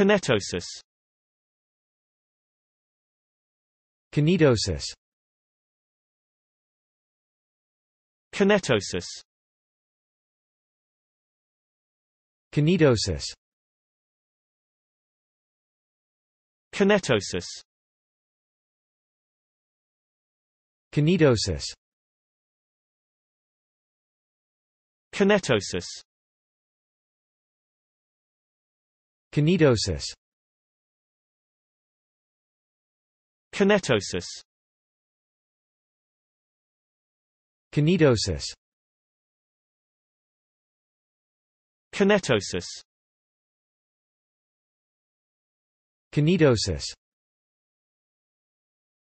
Kinetosis Kinetosis Kinetosis Kinetosis Kinetosis Kinetosis Kinetosis Kinetosis Kinetosis Kinetosis Kinetosis Kinetosis